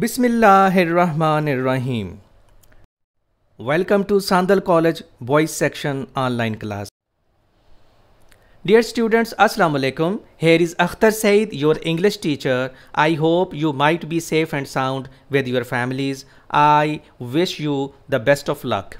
Bismillahirrahmanirrahim. Welcome to Sandal College Voice Section online class. Dear students, Assalamu alaikum. Here is Akhtar Said, your English teacher. I hope you might be safe and sound with your families. I wish you the best of luck.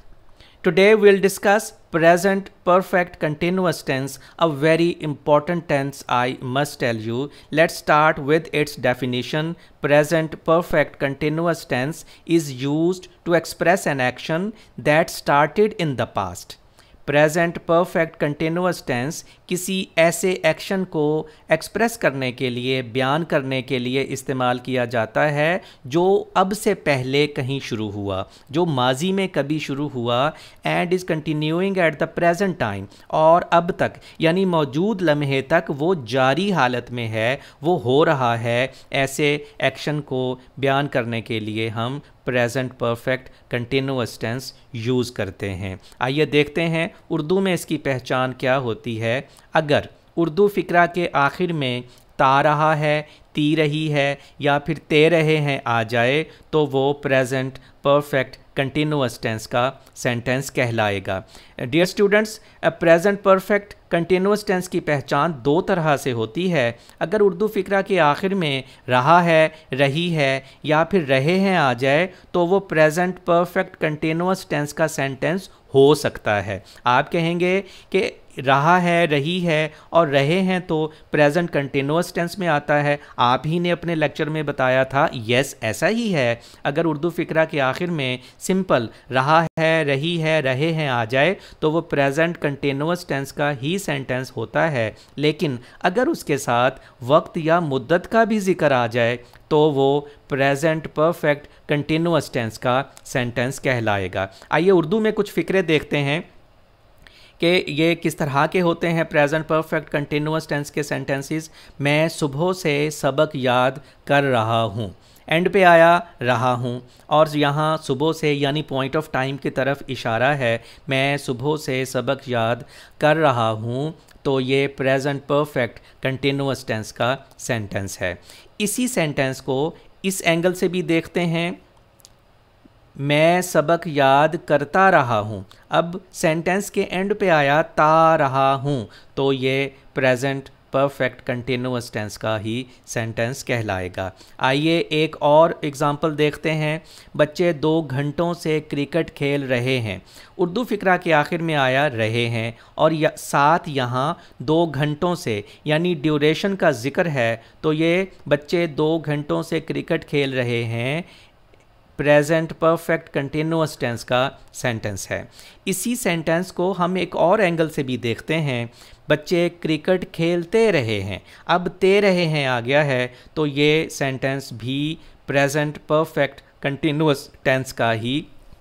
Today we'll discuss present perfect continuous tense, a very important tense I must tell you. Let's start with its definition. Present perfect continuous tense is used to express an action that started in the past. Present perfect continuous tense किसी ऐसे action को express करने के लिए बयान करने के लिए इस्तेमाल किया जाता है जो अब से पहले कहीं शुरू हुआ जो माजी में कभी शुरू हुआ and is continuing at the present time और अब तक यानी मौजूद लम्हे तक वो जारी हालत में है वो हो रहा है ऐसे एक्शन को बयान करने के लिए हम present perfect continuous tense use करते हैं आइए देखते हैं उर्दू में इसकी पहचान क्या होती है अगर उर्दू फ़िक्रा के आखिर में ता रहा है ती रही है या फिर ते रहे हैं आ जाए तो वो प्रेजेंट परफेक्ट कंटिन्यूस टेंस का सेंटेंस कहलाएगा dear students present perfect continuous tense की पहचान दो तरह से होती है अगर उर्दू फ़िक्रा के आखिर में रहा है रही है या फिर रहे हैं आ जाए तो वो प्रेजेंट परफेक्ट कंटिन्यूस टेंस का सेंटेंस हो सकता है आप कहेंगे कि रहा है रही है और रहे हैं तो प्रेजेंट कंटिन्यूस टेंस में आता है आप ही ने अपने लेक्चर में बताया था यस ऐसा ही है अगर उर्दू फ़िक्रा के आखिर में सिंपल रहा है रही है रहे हैं आ जाए तो वो प्रेजेंट कंटिन्यूस टेंस का ही सेंटेंस होता है लेकिन अगर उसके साथ वक्त या मुद्दत का भी जिक्र आ जाए तो वो प्रेजेंट परफेक्ट कंटिन्यूस टेंस का सेंटेंस कहलाएगा आइए उर्दू में कुछ फ़िक्रे देखते हैं कि ये किस तरह के होते हैं प्रेजेंट परफेक्ट कंटिन्यूस टेंस के सेंटेंसेस मैं सुबह से सबक याद कर रहा हूँ एंड पे आया रहा हूँ और यहाँ सुबह से यानी पॉइंट ऑफ टाइम की तरफ इशारा है मैं सुबह से सबक याद कर रहा हूँ तो ये प्रेजेंट परफेक्ट कंटिन्यूस टेंस का सेंटेंस है इसी सेंटेंस को इस एंगल से भी देखते हैं मैं सबक याद करता रहा हूँ अब सेंटेंस के एंड पे आया ता रहा हूँ तो ये प्रेजेंट परफेक्ट कंटिन्यूस टेंस का ही सेंटेंस कहलाएगा आइए एक और एग्ज़ाम्पल देखते हैं बच्चे दो घंटों से क्रिकेट खेल रहे हैं उर्दू फ़िक्रा के आखिर में आया रहे हैं और या, साथ यहाँ दो घंटों से यानी ड्यूरेशन का ज़िक्र है तो ये बच्चे दो घंटों से क्रिकेट खेल रहे हैं प्रेजेंट परफेक्ट कंटिन्यूस टेंस का सेंटेंस है इसी सेंटेंस को हम एक और एंगल से भी देखते हैं बच्चे क्रिकेट खेलते रहे हैं अब ते रहे हैं आ गया है तो ये सेंटेंस भी प्रेजेंट परफेक्ट कंटिन्यूस टेंस का ही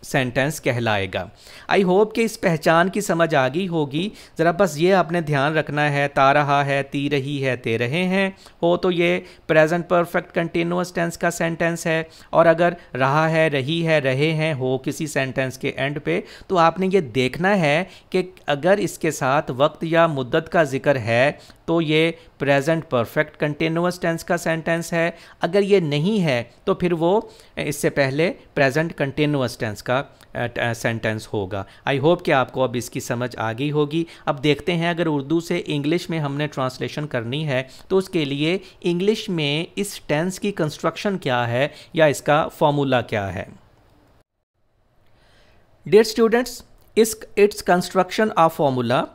सेंटेंस कहलाएगा आई होप कि इस पहचान की समझ आ गई होगी ज़रा बस ये आपने ध्यान रखना है ता रहा है ती रही है ते रहे हैं हो तो ये प्रेजेंट परफेक्ट कंटिन्यूस टेंस का सेंटेंस है और अगर रहा है रही है रहे हैं हो किसी सेंटेंस के एंड पे तो आपने ये देखना है कि अगर इसके साथ वक्त या मुद्दत का जिक्र है तो ये प्रेजेंट परफेक्ट कंटिन्यूस टेंस का सेंटेंस है अगर ये नहीं है तो फिर वो इससे पहले प्रेजेंट कंटिन्यूस टेंस का सेंटेंस होगा आई होप कि आपको अब इसकी समझ आ गई होगी अब देखते हैं अगर उर्दू से इंग्लिश में हमने ट्रांसलेशन करनी है तो उसके लिए इंग्लिश में इस टेंस की कंस्ट्रक्शन क्या है या इसका फॉर्मूला क्या है डियर स्टूडेंट्स इस इट्स कंस्ट्रक्शन ऑफ फॉर्मूला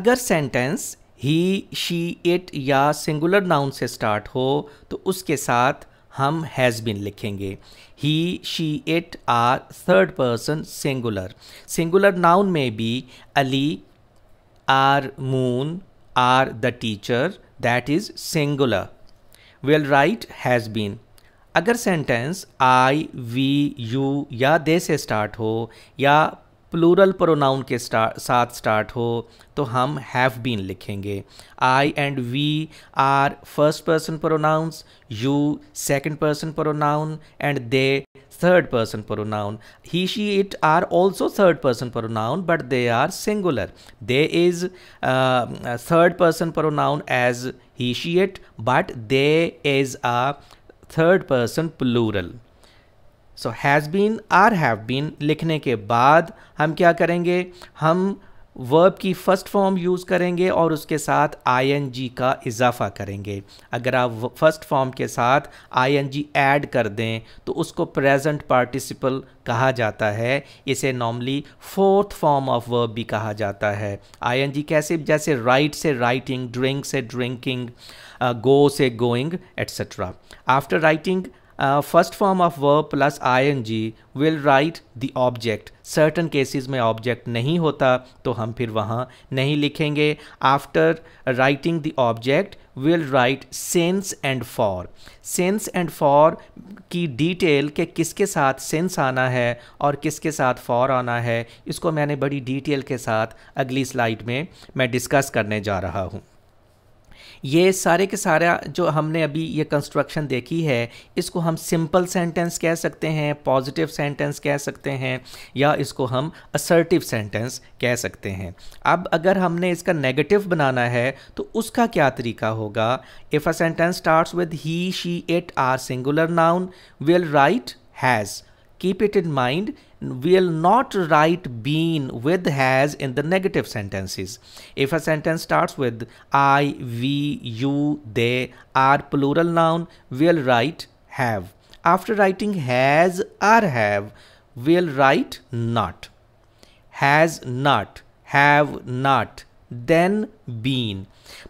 अगर सेंटेंस ही शी इट या सिंगुलर नाउन से स्टार्ट हो तो उसके साथ हम हैज़ बिन लिखेंगे he she it are third person singular singular noun में भी Ali or moon or the teacher that is singular will write has been अगर सेंटेंस आई वी यू या दे से स्टार्ट हो या प्लूरल प्रोनाउन के स्टार, साथ स्टार्ट हो तो हम हैव बीन लिखेंगे I and we are first person pronouns you second person pronoun and they third person pronoun he she it are also third person pronoun but they are singular they is third person pronoun as he she it but they is a third person plural so has been or have been लिखने के बाद हम क्या करेंगे हम verb की first form use करेंगे और उसके साथ आईएनजी का इजाफा करेंगे अगर आप फर्स्ट फॉर्म के साथ आईएनजी ऐड कर दें तो उसको प्रेजेंट पार्टिसिपल कहा जाता है इसे normally fourth form of verb भी कहा जाता है आईएनजी कैसे जैसे राइट से राइटिंग ड्रिंक से ड्रिंकिंग गो से going etcetera after writing uh, first form of verb plus ing will write the object certain cases में object नहीं होता तो हम फिर वहाँ नहीं लिखेंगे after writing the object will write sense and for sense and for की detail के किसके साथ sense आना है और किसके साथ for आना है इसको मैंने बड़ी detail के साथ अगली slide में मैं discuss करने जा रहा हूँ ये सारे के सारा जो हमने अभी ये कंस्ट्रक्शन देखी है इसको हम सिंपल सेंटेंस कह सकते हैं पॉजिटिव सेंटेंस कह सकते हैं या इसको हम असर्टिव सेंटेंस कह सकते हैं अब अगर हमने इसका नेगेटिव बनाना है तो उसका क्या तरीका होगा if a sentence starts with he she it or singular noun will write has keep it in mind will not write been with has in the negative sentences. If a sentence starts with I, we, you, they are plural noun, we'll write have. After writing has or have, we'll write not. Has not, have not, then been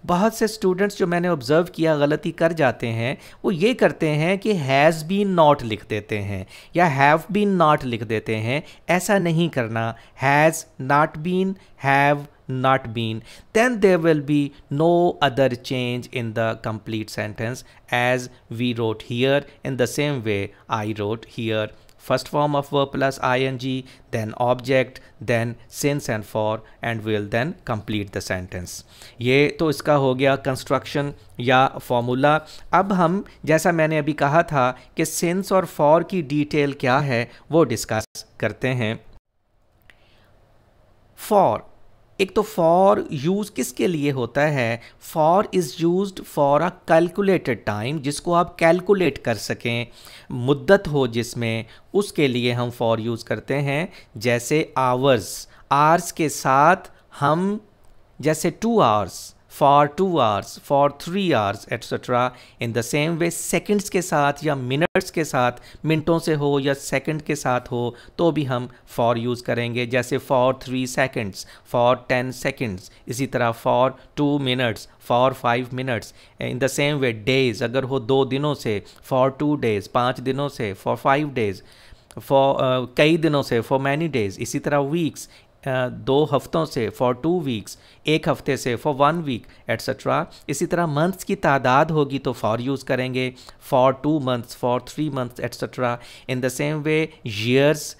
बहुत से students जो मैंने observe किया गलती कर जाते हैं वो ये करते हैं कि हैज़ बीन नॉट लिख देते हैं या हैव बीन नॉट लिख देते हैं ऐसा नहीं करना has not been have not been then there will be no other change in the complete sentence as we wrote here in the same way I wrote here first form of verb plus ing, then object, then since and for and will then complete the sentence. ये तो इसका हो गया construction या formula. अब हम जैसा मैंने अभी कहा था कि since और for की detail क्या है वो discuss करते हैं. For एक तो फॉर यूज़ किसके लिए होता है for is use for a calculated time जिसको आप कैलकुलेट कर सकें मुद्दत हो जिसमें उसके लिए हम फॉर यूज़ करते हैं जैसे आवर्स आर्स के साथ हम जैसे two hours for two hours for three hours etcetera in the same way seconds के साथ या मिनट्स के साथ मिनटों से हो या सेकेंड के साथ हो तो भी हम फॉर यूज़ करेंगे जैसे for three seconds for ten seconds इसी तरह for two minutes for five minutes in the same way days अगर हो दो दिनों से फॉर टू डेज़ पाँच दिनों से फॉर फाइव डेज़ फॉर कई दिनों से फॉर मैनी डेज़ इसी तरह वीक्स दो हफ्तों से फॉर टू वीक्स एक हफ्ते से फॉर वन वीक एट्सट्रा इसी तरह मंथ्स की तादाद होगी तो फॉर यूज़ करेंगे for two months for three months etcetera in the same way years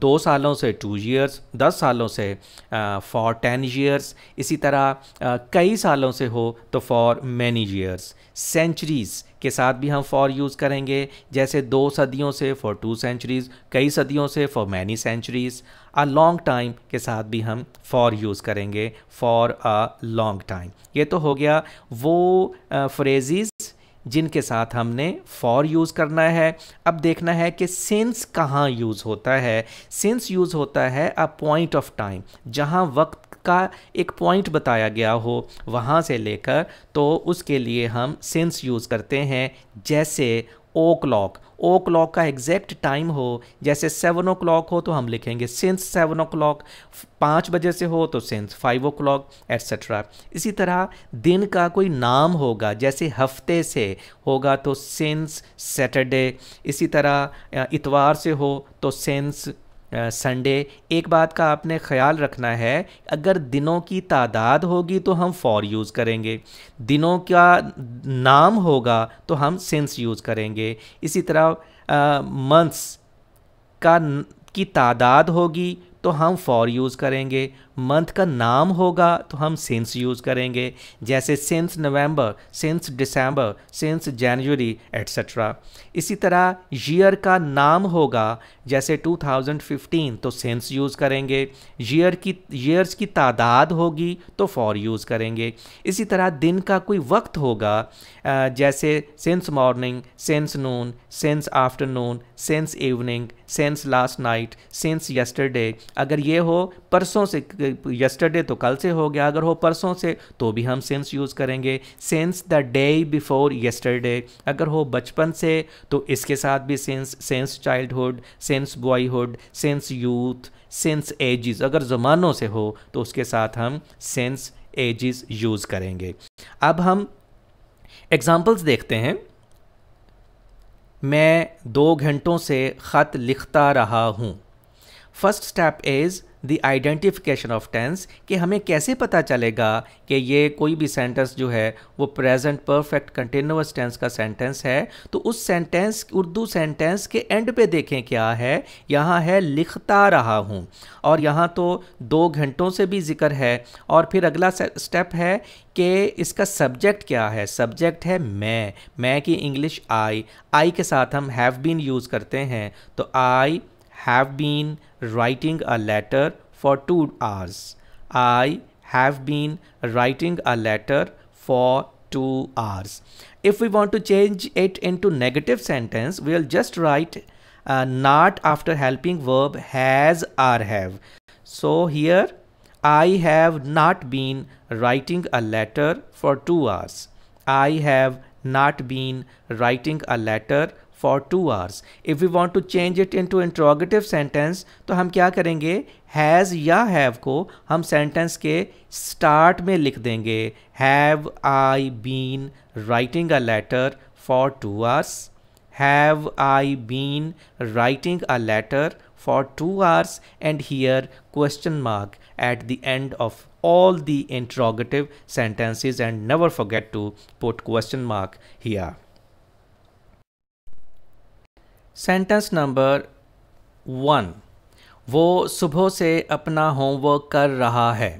दो सालों से टू ईयर्स दस सालों से फॉर टेन ईयर्स इसी तरह uh, कई सालों से हो तो फॉर मैनी ईयर्स सेंचुरीज़ के साथ भी हम फॉर यूज़ करेंगे जैसे दो सदियों से फॉर टू सेंचुरीज़ कई सदियों से for many centuries a long time के साथ भी हम फॉर यूज़ करेंगे फॉर अ लॉन्ग टाइम ये तो हो गया वो फ्रेजिज़ जिनके साथ हमने फॉर यूज़ करना है अब देखना है कि सिंस कहाँ यूज़ होता है सिंस यूज़ होता है अ पॉइंट ऑफ टाइम जहाँ वक्त का एक पॉइंट बताया गया हो वहाँ से लेकर तो उसके लिए हम सेंस यूज़ करते हैं जैसे ओ क्लॉक ओ क्लॉक का एग्जैक्ट टाइम हो जैसे सेवन ओ क्लॉक हो तो हम लिखेंगे सेंस सेवन ओ क्लॉक पाँच बजे से हो तो since five o'clock etcetera इसी तरह दिन का कोई नाम होगा जैसे हफ्ते से होगा तो सेंस सैटरडे इसी तरह इतवार से हो तो सेंस संडे एक बात का आपने ख्याल रखना है अगर दिनों की तादाद होगी तो हम फॉर यूज़ करेंगे दिनों का नाम होगा तो हम सेंस यूज़ करेंगे इसी तरह मंथ्स का की तादाद होगी तो हम फॉर यूज़ करेंगे मंथ का नाम होगा तो हम सेंस यूज़ करेंगे जैसे since November since December since January etcetera इसी तरह ईयर का नाम होगा जैसे 2015 तो सेंस यूज़ करेंगे ईयर की ईयर्स की तादाद होगी तो फॉर यूज़ करेंगे इसी तरह दिन का कोई वक्त होगा जैसे since morning since noon since afternoon since evening since last night since yesterday अगर ये हो परसों से यस्टरडे तो कल से हो गया अगर हो परसों से तो भी हम सेंस यूज़ करेंगे since the day before yesterday अगर हो बचपन से तो इसके साथ भी since since childhood since boyhood since youth since ages अगर ज़मानों से हो तो उसके साथ हम सेंस एजिस यूज़ करेंगे अब हम एग्ज़ाम्पल्स देखते हैं मैं दो घंटों से ख़त लिखता रहा हूँ first step is the identification of tense कि हमें कैसे पता चलेगा कि ये कोई भी सेंटेंस जो है वो प्रेजेंट परफेक्ट कंटिन्यूस टेंस का सेंटेंस है तो उस सेंटेंस उर्दू सेंटेंस के एंड पे देखें क्या है यहाँ है लिखता रहा हूँ और यहाँ तो दो घंटों से भी जिक्र है और फिर अगला स्टेप है कि इसका सब्जेक्ट क्या है सब्जेक्ट है मैं मैं की इंग्लिश आई आई के साथ हम हैव बीन यूज़ करते हैं तो I have been writing a letter for 2 hours. I have been writing a letter for 2 hours. If we want to change it into negative sentence, we'll just write uh, not after helping verb has or have. So here I have not been writing a letter for 2 hours. I have not been writing a letter for two hours if you want to change it into interrogative sentence तो हम क्या करेंगे has या have को हम sentence के start में लिख देंगे have I been writing a letter for two hours have I been writing a letter for two hours and here question mark at the end of all the interrogative sentences and never forget to put question mark here sentence number one वो सुबह से अपना homework कर रहा है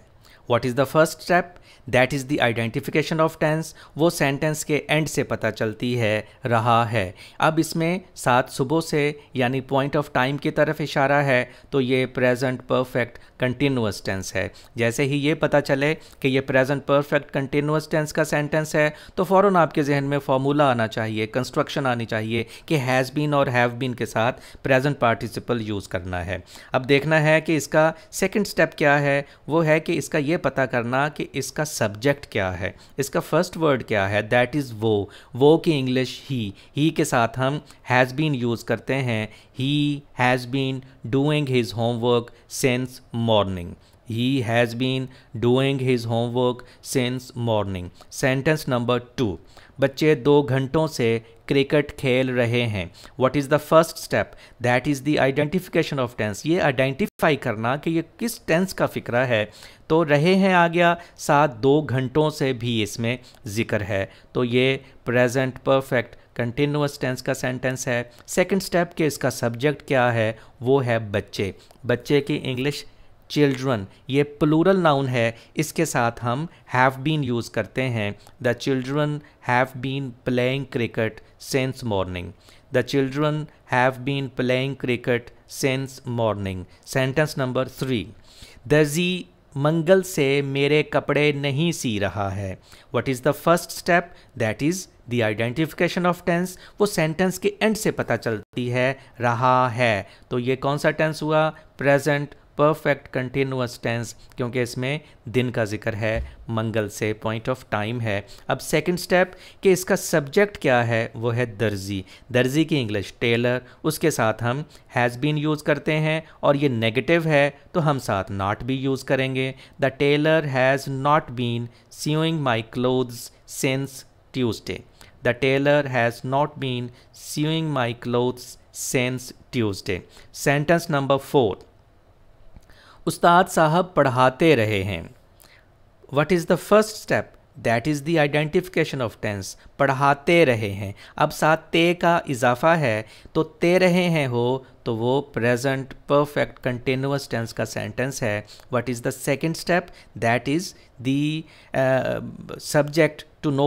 what is the first step that is the identification of tense वो sentence के end से पता चलती है रहा है अब इसमें सात सुबह से यानी पॉइंट ऑफ टाइम की तरफ इशारा है तो ये प्रेजेंट परफेक्ट कंटिन्यूस टेंस है जैसे ही ये पता चले कि ये प्रेजेंट परफेक्ट कंटिन्यूस टेंस का सेंटेंस है तो फ़ौर आपके जहन में फॉर्मूला आना चाहिए कंस्ट्रक्शन आनी चाहिए कि हैज़ बीन और हैव बीन के साथ प्रेजेंट पार्टिसिपल यूज़ करना है अब देखना है कि इसका सेकेंड स्टेप क्या है वो है कि इसका ये पता करना कि इसका सब्जेक्ट क्या है इसका फर्स्ट वर्ड क्या है दैट इज़ वो वो की इंग्लिश ही ही के साथ हम हैज़ बीन यूज़ करते हैं he has been doing his homework since morning He has been doing his homework since morning. Sentence number two बच्चे दो घंटों से क्रिकेट खेल रहे हैं what is the first step that is the identification of tense ये identify करना कि ये किस टेंस का फिक्रा है तो रहे हैं आ गया साथ दो घंटों से भी इसमें जिक्र है तो ये प्रेजेंट परफेक्ट कंटिन्यूस टेंस का सेंटेंस है सेकंड स्टेप के इसका सब्जेक्ट क्या है वो है बच्चे बच्चे की इंग्लिश चिल्ड्रन ये प्लूरल नाउन है इसके साथ हम हैव बीन यूज़ करते हैं the children have been playing cricket since morning the children have been playing cricket since morning sentence number three दर्जी मंगल से मेरे कपड़े नहीं सी रहा है what is the first step that is the identification of tense वो सेंटेंस के एंड से पता चलती है रहा है तो ये कौन सा टेंस हुआ प्रेजेंट परफेक्ट कंटिन्यूस टेंस क्योंकि इसमें दिन का जिक्र है मंगल से पॉइंट ऑफ टाइम है अब सेकंड स्टेप कि इसका सब्जेक्ट क्या है वो है दर्जी दर्जी की इंग्लिश टेलर उसके साथ हम हैज़ बीन यूज़ करते हैं और ये नेगेटिव है तो हम साथ नॉट भी यूज़ करेंगे the tailor has not been seeing my clothes since Tuesday the tailor has not been seeing my clothes since Tuesday sentence number four उस्ताद साहब पढ़ाते रहे हैं what is the first step that is the identification of tense पढ़ाते रहे हैं अब साथ ते का इजाफा है तो ते रहे हैं हो तो वो प्रेजेंट परफेक्ट कंटिन्यूस टेंस का सेंटेंस है what is the second step that is the subject to know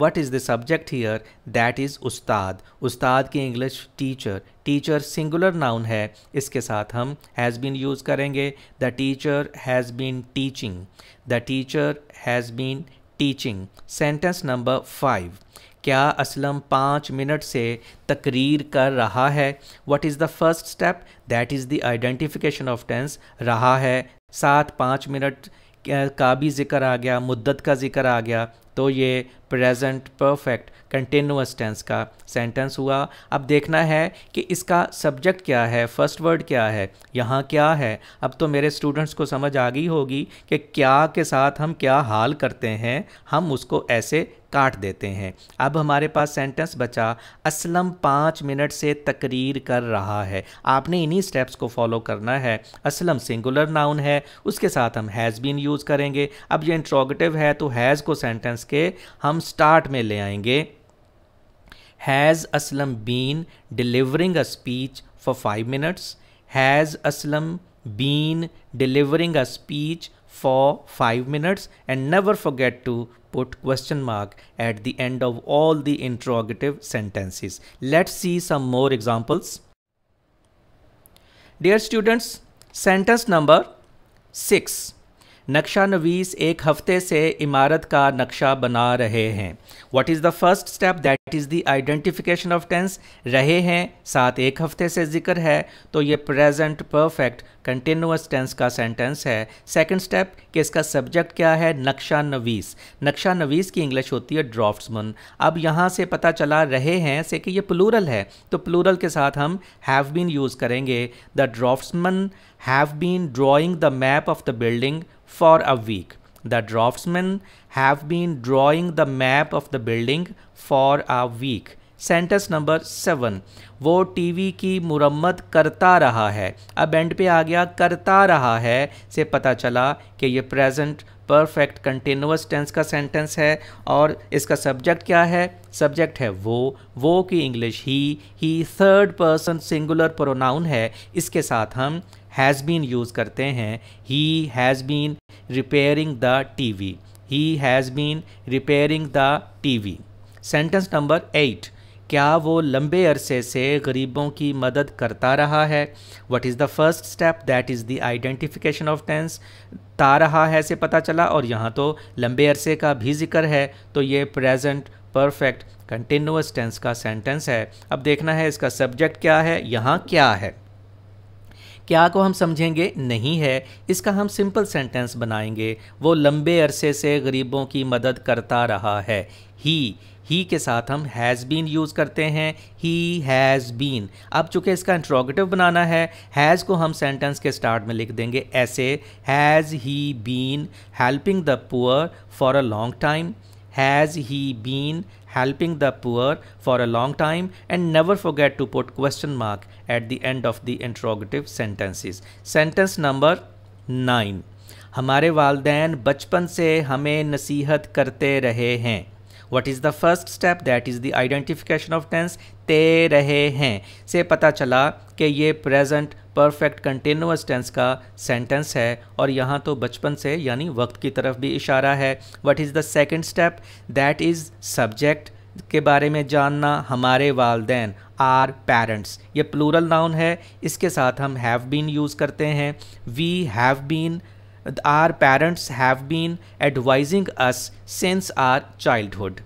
what is the subject here that is उस्ताद उस्ताद की English teacher teacher singular noun है इसके साथ हम हैज़ बीन यूज़ करेंगे the teacher has been teaching the teacher has been teaching sentence number five क्या असलम पाँच मिनट से तकरीर कर रहा है what is the first step that is the identification of tense रहा है सात पाँच मिनट का भी जिक्र आ गया मुद्दत का जिक्र आ गया तो ये प्रेजेंट परफेक्ट कंटिन्यूस टेंस का सेंटेंस हुआ अब देखना है कि इसका सब्जेक्ट क्या है फर्स्ट वर्ड क्या है यहाँ क्या है अब तो मेरे स्टूडेंट्स को समझ आ गई होगी कि क्या के साथ हम क्या हाल करते हैं हम उसको ऐसे काट देते हैं अब हमारे पास सेंटेंस बचा असलम पाँच मिनट से तकरीर कर रहा है आपने इन्हीं स्टेप्स को फॉलो करना है असलम सिंगुलर नाउन है उसके साथ हम हैज़ बीन यूज़ करेंगे अब ये इंट्रोगेटिव है तो हैज़ को सेंटेंस के हम स्टार्ट में ले आएंगे Has Aslam been delivering a speech for 5 minutes? Has Aslam been delivering a speech for 5 minutes? And never forget to put question mark at the end of all the interrogative sentences. Let's see some more examples. Dear students, sentence number 6. नक्शा नवीस एक हफ्ते से इमारत का नक्शा बना रहे हैं what is the first step that is the identification of tense रहे हैं साथ एक हफ्ते से जिक्र है तो ये प्रेजेंट परफेक्ट कंटिन्यूस टेंस का सेंटेंस है सेकंड स्टेप कि इसका सब्जेक्ट क्या है नक्शा नवीस नक्शा नवीस की इंग्लिश होती है ड्राफ्ट्समन अब यहाँ से पता चला रहे हैं से कि ये प्लूरल है तो प्लूरल के साथ हम हैव बीन यूज़ करेंगे the draftsman have been drawing the map of the building for a week. The draftsmen have been drawing the map of the building for a week. Sentence number seven वो TV की मुरम्मत करता रहा है अब and पे आ गया करता रहा है से पता चला कि ये प्रेजेंट परफेक्ट कंटिन्यूस टेंस का सेंटेंस है और इसका सब्जेक्ट क्या है सब्जेक्ट है वो वो की English he he third person singular pronoun है इसके साथ हम हैज़ बीन यूज़ करते हैं he has been repairing the T V he has been repairing the T V sentence number eight क्या वो लंबे अरसे से गरीबों की मदद करता रहा है what is the first step that is the identification of tense ता रहा है से पता चला और यहाँ तो लंबे अरसे का भी जिक्र है तो ये प्रेजेंट परफेक्ट कंटिन्यूस टेंस का सेंटेंस है अब देखना है इसका सब्जेक्ट क्या है यहाँ क्या है क्या को हम समझेंगे नहीं है इसका हम सिंपल सेंटेंस बनाएंगे वो लंबे अरसे से गरीबों की मदद करता रहा है ही ही के साथ हम हैज़ बीन यूज़ करते हैं ही हैज़ बीन अब चूँकि इसका इंट्रोगेटिव बनाना है हैज़ को हम सेंटेंस के स्टार्ट में लिख देंगे ऐसे has he been helping the poor for a long time has he been helping the poor for a long time and never forget to put question mark at the end of the interrogative sentences. Sentence number 9. हमारे वालदेन बचपन से हमें नसीहत करते रहे हैं what is the first step that is the identification of tense ते रहे हैं से पता चला कि ये प्रेजेंट परफेक्ट कंटिन्यूस टेंस का सेंटेंस है और यहाँ तो बचपन से यानी वक्त की तरफ भी इशारा है what is the second step that is subject के बारे में जानना हमारे वालदेन आर पेरेंट्स ये प्लूरल नाउन है इसके साथ हम हैव बीन यूज़ करते हैं we have been our parents have been advising us since our childhood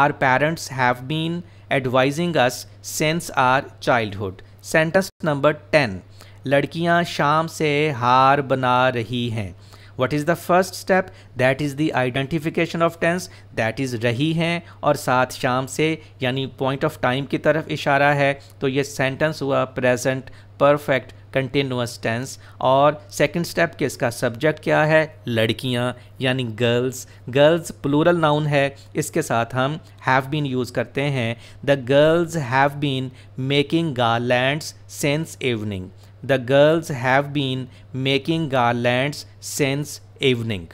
our parents have been advising us since our childhood sentence number ten लड़कियां शाम से हार बना रही हैं what is the first step that is the identification of tense that is रही हैं और साथ शाम से यानी पॉइंट ऑफ टाइम की तरफ इशारा है तो ये सेंटेंस हुआ प्रेजेंट परफेक्ट कंटिन्यूस टेंस और सेकंड स्टेप के इसका सब्जेक्ट क्या है लड़कियां यानी गर्ल्स गर्ल्स प्लूरल नाउन है इसके साथ हम हैव बीन यूज़ करते हैं the girls have been making garlands since evening the girls have been making garlands since evening.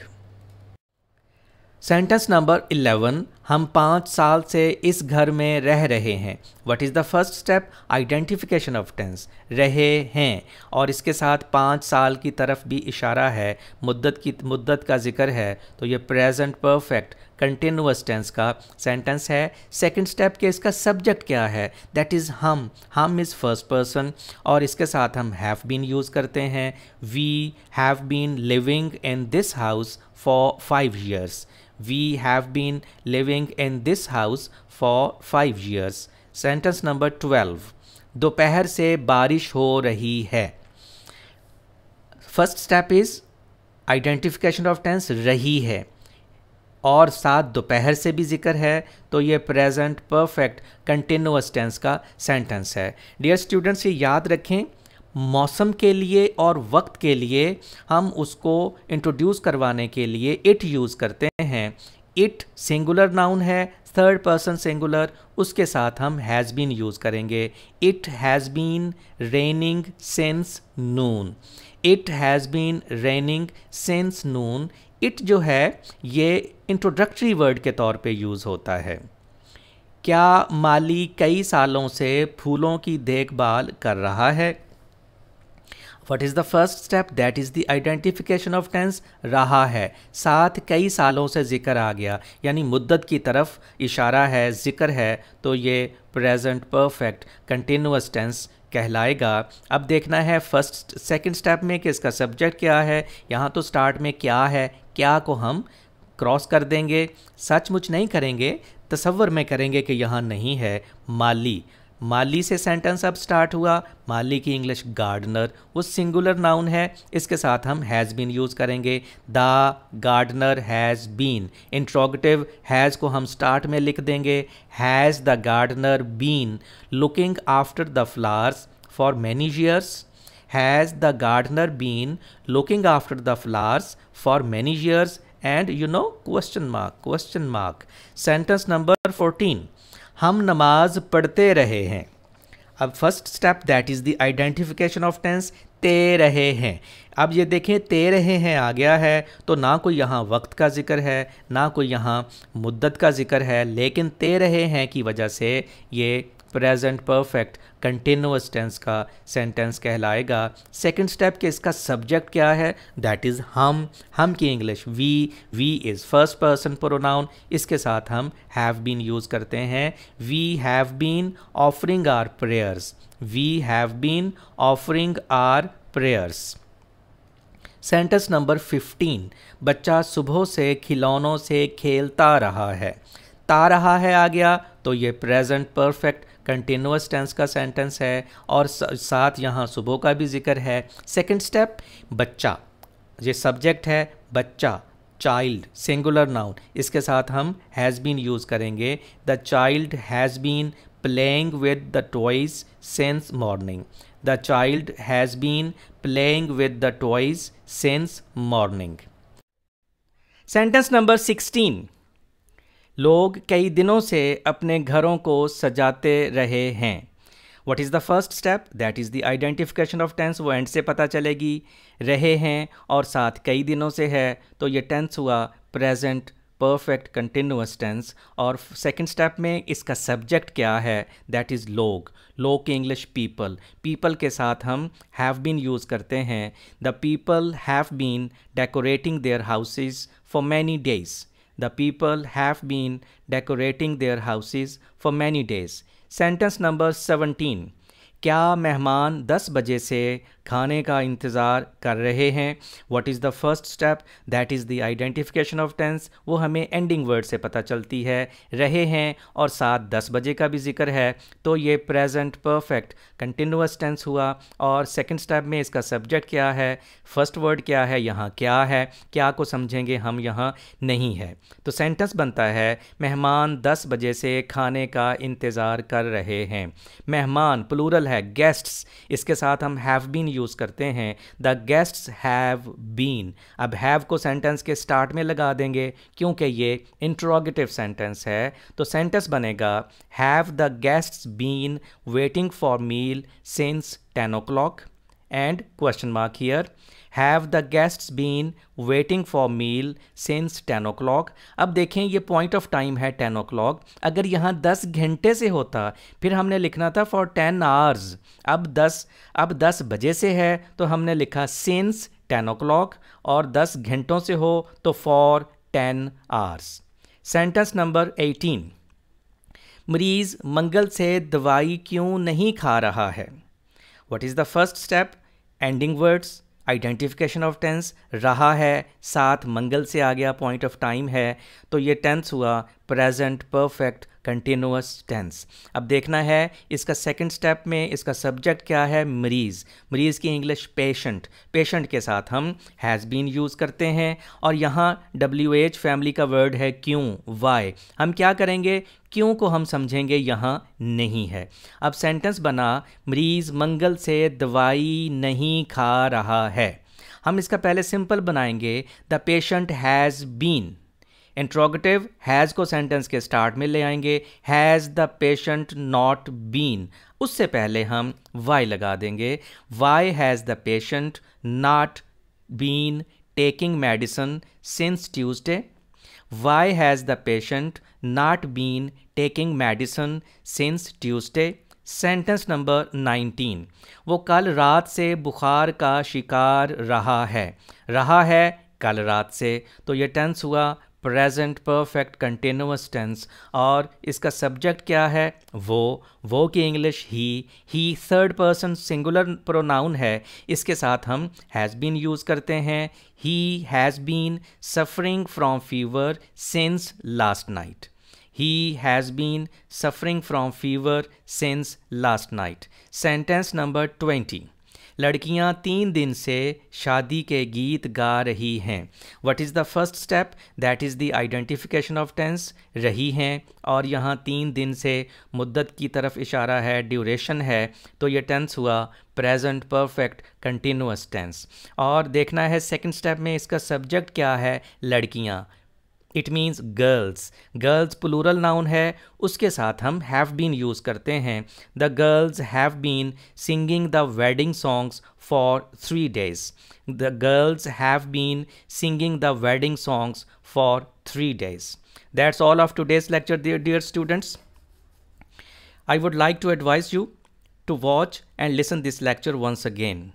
Sentence number 11 हम पाँच साल से इस घर में रह रहे हैं what is the first step identification of tense रहे हैं और इसके साथ पाँच साल की तरफ भी इशारा है मुद्दत की मुद्दत का जिक्र है तो ये प्रेजेंट परफेक्ट कंटिन्यूस टेंस का सेंटेंस है सेकंड स्टेप के इसका सब्जेक्ट क्या है दैट इज़ हम हम इज़ फर्स्ट पर्सन और इसके साथ हम हैव बीन यूज़ करते हैं we have been living in this house for five years we have been living living in this house for five years. Sentence number twelve दोपहर से बारिश हो रही है first step is identification of tense रही है और साथ दोपहर से भी जिक्र है तो ये प्रेजेंट परफेक्ट कंटिन्यूस टेंस का सेंटेंस है डियर स्टूडेंट्स ये याद रखें मौसम के लिए और वक्त के लिए हम उसको इंट्रोड्यूस करवाने के लिए इट यूज़ करते हैं इट सिंगुलर नाउन है थर्ड पर्सन सिंगुलर उसके साथ हम हैज़ बीन यूज़ करेंगे it has been raining since noon it has been raining since noon it जो है ये इंट्रोडक्टरी वर्ड के तौर पे यूज़ होता है क्या माली कई सालों से फूलों की देखभाल कर रहा है what is the first step that is the identification of tense रहा है साथ कई सालों से जिक्र आ गया यानी मुद्दत की तरफ इशारा है जिक्र है तो ये प्रेजेंट परफेक्ट कंटिन्यूस टेंस कहलाएगा अब देखना है फर्स्ट सेकंड स्टेप में कि इसका सब्जेक्ट क्या है यहाँ तो स्टार्ट में क्या है क्या को हम क्रॉस कर देंगे सचमुच नहीं करेंगे तस्वर में करेंगे कि यहाँ नहीं है माली माली से सेंटेंस अब स्टार्ट हुआ माली की इंग्लिश गार्डनर वो सिंगुलर नाउन है इसके साथ हम हैज़ बीन यूज़ करेंगे the gardener has been interrogative has को हम स्टार्ट में लिख देंगे has the gardener been looking after the flowers for many years has the gardener been looking after the flowers for many years and you know question mark question mark sentence number fourteen हम नमाज पढ़ते रहे हैं अब first step that is the identification of tense ते रहे हैं अब ये देखें ते रहे हैं आ गया है तो ना कोई यहाँ वक्त का जिक्र है ना कोई यहाँ मुद्दत का जिक्र है लेकिन ते रहे हैं की वजह से ये प्रेजेंट परफेक्ट कंटिन्यूस टेंस का सेंटेंस कहलाएगा सेकंड स्टेप के इसका सब्जेक्ट क्या है दैट इज़ हम हम की English we we is first person pronoun इसके साथ हम हैव बीन यूज़ करते हैं we have been offering our prayers we have been offering our prayers sentence number 15 बच्चा सुबह से खिलौनों से खेलता रहा है ता रहा है आ गया तो ये प्रेजेंट परफेक्ट कंटिन्यूस टेंस का सेंटेंस है और साथ यहाँ सुबह का भी जिक्र है सेकेंड स्टेप बच्चा ये सब्जेक्ट है बच्चा चाइल्ड सिंगुलर नाउन इसके साथ हम हैज़ बीन यूज़ करेंगे the child has been playing with the toys since morning the child has been playing with the toys since morning sentence number sixteen लोग कई दिनों से अपने घरों को सजाते रहे हैं what is the first step that is the identification of tense वो एंड से पता चलेगी रहे हैं और साथ कई दिनों से है तो ये टेंस हुआ प्रेजेंट परफेक्ट कंटिन्यूस टेंस और सेकंड स्टेप में इसका सब्जेक्ट क्या है दैट इज़ लोग लोग के इंग्लिश पीपल पीपल के साथ हम हैव बीन यूज़ करते हैं the people have been decorating their houses for many days The people have been decorating their houses for many days. Sentence number 17. क्या मेहमान 10 बजे से खाने का इंतज़ार कर रहे हैं what is the first step that is the identification of tense वो हमें एंडिंग वर्ड से पता चलती है रहे हैं और साथ दस बजे का भी जिक्र है तो ये प्रेजेंट परफेक्ट कंटिन्यूस टेंस हुआ और सेकेंड स्टेप में इसका सब्जेक्ट क्या है फर्स्ट वर्ड क्या है यहाँ क्या है क्या को समझेंगे हम यहाँ नहीं है तो सेंटेंस बनता है मेहमान दस बजे से खाने का इंतज़ार कर रहे हैं मेहमान प्लूरल है गेस्ट्स इसके साथ हम हैव बीन यूज़ करते हैं द गेस्ट्स हैव बीन अब हैव को सेंटेंस के स्टार्ट में लगा देंगे क्योंकि ये इंट्रोगेटिव सेंटेंस है तो सेंटेंस बनेगा have the guests been waiting for meal since ten o'clock and question mark here have the guests been waiting for meal since ten o'clock अब देखें ये पॉइंट ऑफ टाइम है ten o'clock अगर यहाँ दस घंटे से होता फिर हमने लिखना था फॉर टेन आवर्स अब दस अब दस बजे से है तो हमने लिखा सिंस टेन ओ क्लॉक और दस घंटों से हो तो for ten hours sentence number eighteen मरीज़ मंगल से दवाई क्यों नहीं खा रहा है what is the first step ending words identification of tense रहा है साथ मंगल से आ गया पॉइंट ऑफ टाइम है तो ये टेंस हुआ प्रेजेंट परफेक्ट कंटिन्यूस टेंस अब देखना है इसका सेकंड स्टेप में इसका सब्जेक्ट क्या है मरीज़ मरीज़ की इंग्लिश पेशेंट पेशेंट के साथ हम हैज़ बीन यूज़ करते हैं और यहाँ डब्ल्यू एच फैमिली का वर्ड है क्यों वाई हम क्या करेंगे क्यों को हम समझेंगे यहाँ नहीं है अब सेंटेंस बना मरीज़ मंगल से दवाई नहीं खा रहा है हम इसका पहले सिंपल बनाएंगे the patient has been interrogative has को सेंटेंस के स्टार्ट में ले आएंगे has the patient not been उससे पहले हम वाई लगा देंगे why has the patient not been taking medicine since Tuesday why has the patient not been taking medicine since Tuesday sentence number 19 वो कल रात से बुखार का शिकार रहा है रहा है कल रात से तो ये टेंस हुआ प्रेजेंट परफेक्ट कंटिन्यूस टेंस और इसका सब्जेक्ट क्या है वो वो की English he he third person singular pronoun है इसके साथ हम हैज़ बीन यूज़ करते हैं he has been suffering from fever since last night he has been suffering from fever since last night sentence number 20 लड़कियां तीन दिन से शादी के गीत गा रही हैं what is the first step that is the identification of tense रही हैं और यहाँ तीन दिन से मुद्दत की तरफ इशारा है ड्यूरेशन है तो ये टेंस हुआ प्रेजेंट परफेक्ट कंटिन्यूस टेंस और देखना है सेकंड स्टेप में इसका सब्जेक्ट क्या है लड़कियाँ it means girls girls plural noun है उसके साथ हम हैव बीन यूज़ करते हैं the girls have been singing the wedding songs for three days the girls have been singing the wedding songs for three days that's all of today's lecture dear students I would like to advise you to watch and listen this lecture once again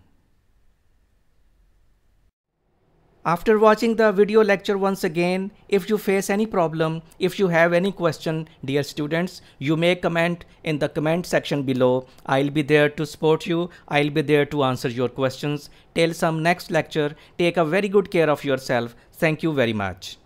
After watching the video lecture once again, if you face any problem, if you have any question, dear students, you may comment in the comment section below. I'll be there to support you. I'll be there to answer your questions. Till some next lecture, take a very good care of yourself. Thank you very much.